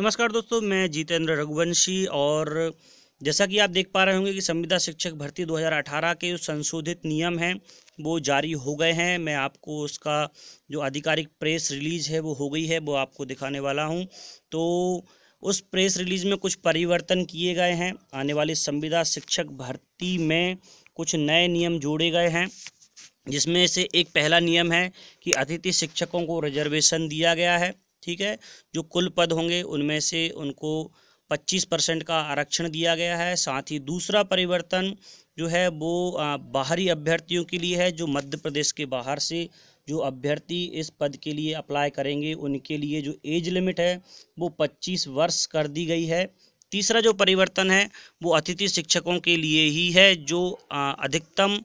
नमस्कार दोस्तों मैं जितेंद्र रघुवंशी और जैसा कि आप देख पा रहे होंगे कि संविदा शिक्षक भर्ती 2018 के जो संशोधित नियम हैं वो जारी हो गए हैं मैं आपको उसका जो आधिकारिक प्रेस रिलीज़ है वो हो गई है वो आपको दिखाने वाला हूं तो उस प्रेस रिलीज़ में कुछ परिवर्तन किए गए हैं आने वाली संविदा शिक्षक भर्ती में कुछ नए नियम जोड़े गए हैं जिसमें से एक पहला नियम है कि अतिथि शिक्षकों को रिजर्वेशन दिया गया है ठीक है जो कुल पद होंगे उनमें से उनको 25 परसेंट का आरक्षण दिया गया है साथ ही दूसरा परिवर्तन जो है वो बाहरी अभ्यर्थियों के लिए है जो मध्य प्रदेश के बाहर से जो अभ्यर्थी इस पद के लिए अप्लाई करेंगे उनके लिए जो एज लिमिट है वो 25 वर्ष कर दी गई है तीसरा जो परिवर्तन है वो अतिथि शिक्षकों के लिए ही है जो अधिकतम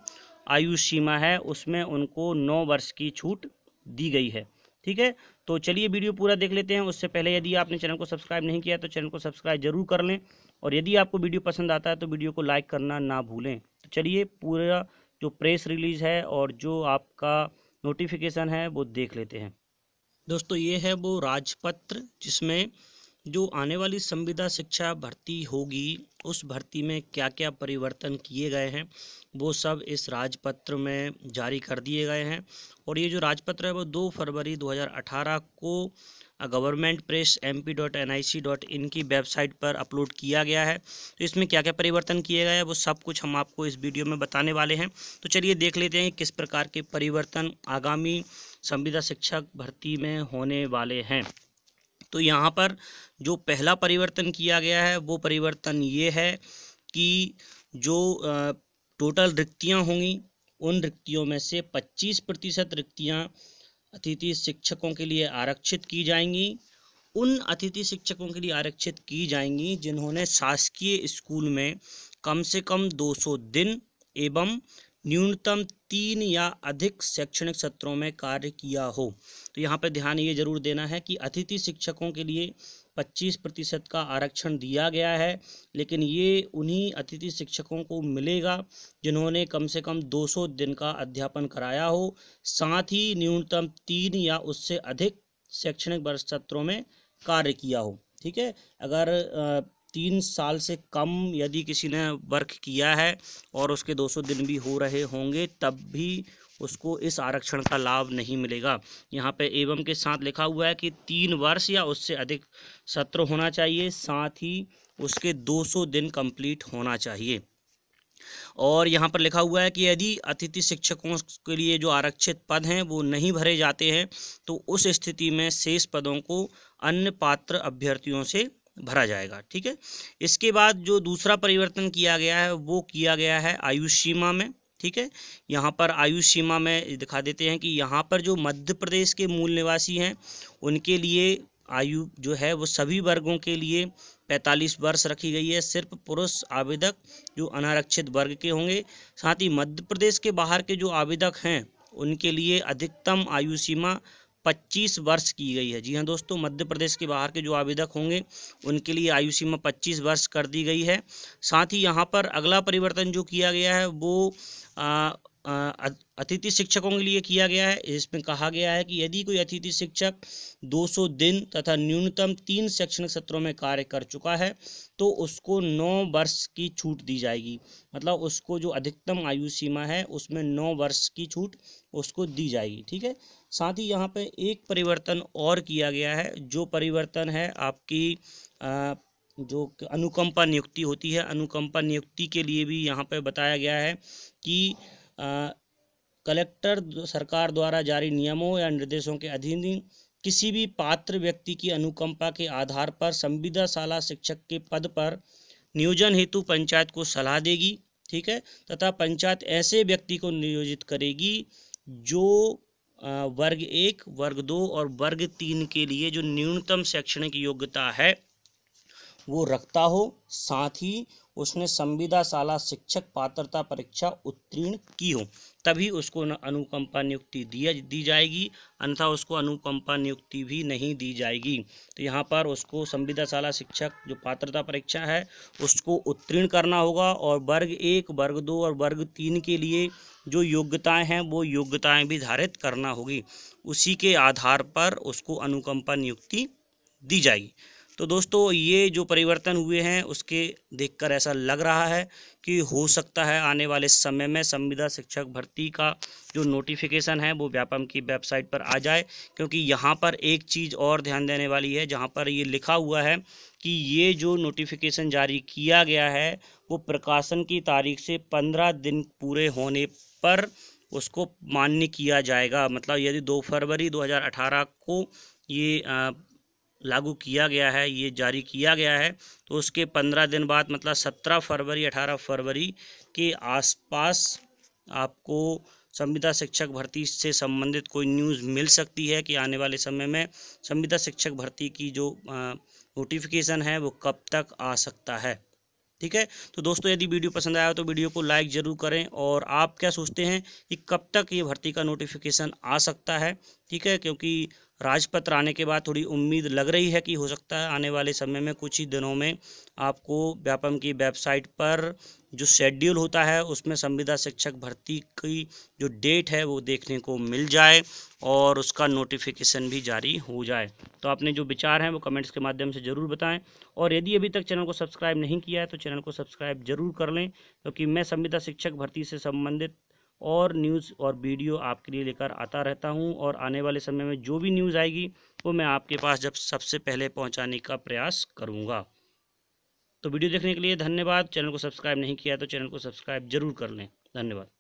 आयु सीमा है उसमें उनको नौ वर्ष की छूट दी गई है ठीक है तो चलिए वीडियो पूरा देख लेते हैं उससे पहले यदि आपने चैनल को सब्सक्राइब नहीं किया तो चैनल को सब्सक्राइब जरूर कर लें और यदि आपको वीडियो पसंद आता है तो वीडियो को लाइक करना ना भूलें तो चलिए पूरा जो प्रेस रिलीज़ है और जो आपका नोटिफिकेशन है वो देख लेते हैं दोस्तों ये है वो राजपत्र जिसमें जो आने वाली संविदा शिक्षा भर्ती होगी उस भर्ती में क्या क्या परिवर्तन किए गए हैं वो सब इस राजपत्र में जारी कर दिए गए हैं और ये जो राजपत्र है वो दो फरवरी 2018 को government press M P dot N I C dot in की वेबसाइट पर अपलोड किया गया है तो इसमें क्या क्या परिवर्तन किए गए हैं वो सब कुछ हम आपको इस वीडियो में बताने वाले हैं तो चलिए देख लेते हैं किस प्रकार के परिवर्तन आगामी संविदा शिक्षक भर्ती में होने वाले हैं तो यहाँ पर जो पहला परिवर्तन किया गया है वो परिवर्तन ये है कि जो टोटल रिक्तियाँ होंगी उन रिक्तियों में से 25 प्रतिशत रिक्तियाँ अतिथि शिक्षकों के लिए आरक्षित की जाएंगी उन अतिथि शिक्षकों के लिए आरक्षित की जाएंगी जिन्होंने शासकीय स्कूल में कम से कम 200 दिन एवं न्यूनतम तीन या अधिक शैक्षणिक सत्रों में कार्य किया हो तो यहाँ पर ध्यान ये जरूर देना है कि अतिथि शिक्षकों के लिए 25 प्रतिशत का आरक्षण दिया गया है लेकिन ये उन्हीं अतिथि शिक्षकों को मिलेगा जिन्होंने कम से कम 200 दिन का अध्यापन कराया हो साथ ही न्यूनतम तीन या उससे अधिक शैक्षणिक वर्ष सत्रों में कार्य किया हो ठीक है अगर तीन साल से कम यदि किसी ने वर्क किया है और उसके 200 दिन भी हो रहे होंगे तब भी उसको इस आरक्षण का लाभ नहीं मिलेगा यहाँ पे एवं के साथ लिखा हुआ है कि तीन वर्ष या उससे अधिक सत्र होना चाहिए साथ ही उसके 200 दिन कंप्लीट होना चाहिए और यहाँ पर लिखा हुआ है कि यदि अतिथि शिक्षकों के लिए जो आरक्षित पद हैं वो नहीं भरे जाते हैं तो उस स्थिति में शेष पदों को अन्य पात्र अभ्यर्थियों से भरा जाएगा ठीक है इसके बाद जो दूसरा परिवर्तन किया गया है वो किया गया है आयुष सीमा में ठीक है यहाँ पर आयुष सीमा में दिखा देते हैं कि यहाँ पर जो मध्य प्रदेश के मूल निवासी हैं उनके लिए आयु जो है वो सभी वर्गों के लिए 45 वर्ष रखी गई है सिर्फ पुरुष आवेदक जो अनारक्षित वर्ग के होंगे साथ ही मध्य प्रदेश के बाहर के जो आवेदक हैं उनके लिए अधिकतम आयु सीमा 25 वर्ष की गई है जी हाँ दोस्तों मध्य प्रदेश के बाहर के जो आवेदक होंगे उनके लिए आयु सीमा 25 वर्ष कर दी गई है साथ ही यहाँ पर अगला परिवर्तन जो किया गया है वो आ, अतिथि शिक्षकों के लिए किया गया है इसमें कहा गया है कि यदि कोई अतिथि शिक्षक 200 दिन तथा न्यूनतम तीन शैक्षणिक सत्रों में कार्य कर चुका है तो उसको नौ वर्ष की छूट दी जाएगी मतलब उसको जो अधिकतम आयु सीमा है उसमें नौ वर्ष की छूट उसको दी जाएगी ठीक है साथ ही यहाँ पर एक परिवर्तन और किया गया है जो परिवर्तन है आपकी आ, जो अनुकंपा नियुक्ति होती है अनुकंपा नियुक्ति के लिए भी यहाँ पर बताया गया है कि कलेक्टर सरकार द्वारा जारी नियमों या निर्देशों के अधीन किसी भी पात्र व्यक्ति की अनुकंपा के आधार पर संविदाशाला शिक्षक के पद पर नियोजन हेतु पंचायत को सलाह देगी ठीक है तथा पंचायत ऐसे व्यक्ति को नियोजित करेगी जो वर्ग एक वर्ग दो और वर्ग तीन के लिए जो न्यूनतम शैक्षणिक योग्यता है वो रखता हो साथ ही उसने संविदाशाला शिक्षक पात्रता परीक्षा उत्तीर्ण की हो तभी उसको अनुकंपा नियुक्ति दिया दी जाएगी अन्यथा उसको अनुकंपा नियुक्ति भी नहीं दी जाएगी तो यहाँ पर उसको संविदाशाला शिक्षक जो पात्रता परीक्षा है उसको उत्तीर्ण करना होगा और वर्ग एक वर्ग दो और वर्ग तीन के लिए जो योग्यताएं हैं वो योग्यताएं भी धारित करना होगी उसी के आधार पर उसको अनुकंपा नियुक्ति दी जाएगी तो दोस्तों ये जो परिवर्तन हुए हैं उसके देखकर ऐसा लग रहा है कि हो सकता है आने वाले समय में संविदा शिक्षक भर्ती का जो नोटिफिकेशन है वो व्यापम की वेबसाइट पर आ जाए क्योंकि यहाँ पर एक चीज़ और ध्यान देने वाली है जहाँ पर ये लिखा हुआ है कि ये जो नोटिफिकेशन जारी किया गया है वो प्रकाशन की तारीख से पंद्रह दिन पूरे होने पर उसको मान्य किया जाएगा मतलब यदि दो फरवरी दो को ये लागू किया गया है ये जारी किया गया है तो उसके पंद्रह दिन बाद मतलब सत्रह फरवरी अठारह फरवरी के आसपास आपको संविदा शिक्षक भर्ती से संबंधित कोई न्यूज़ मिल सकती है कि आने वाले समय में संविदा शिक्षक भर्ती की जो नोटिफिकेशन है वो कब तक आ सकता है ठीक है तो दोस्तों यदि वीडियो पसंद आया तो वीडियो को लाइक ज़रूर करें और आप क्या सोचते हैं कि कब तक ये भर्ती का नोटिफिकेशन आ सकता है ठीक है क्योंकि राजपत्र आने के बाद थोड़ी उम्मीद लग रही है कि हो सकता है आने वाले समय में कुछ ही दिनों में आपको व्यापम की वेबसाइट पर जो शेड्यूल होता है उसमें संविदा शिक्षक भर्ती की जो डेट है वो देखने को मिल जाए और उसका नोटिफिकेशन भी जारी हो जाए तो आपने जो विचार हैं वो कमेंट्स के माध्यम से ज़रूर बताएं और यदि अभी तक चैनल को सब्सक्राइब नहीं किया है तो चैनल को सब्सक्राइब जरूर कर लें क्योंकि तो मैं संविदा शिक्षक भर्ती से संबंधित और न्यूज़ और वीडियो आपके लिए लेकर आता रहता हूँ और आने वाले समय में जो भी न्यूज़ आएगी वो मैं आपके पास जब सबसे पहले पहुँचाने का प्रयास करूँगा तो वीडियो देखने के लिए धन्यवाद चैनल को सब्सक्राइब नहीं किया तो चैनल को सब्सक्राइब जरूर कर लें धन्यवाद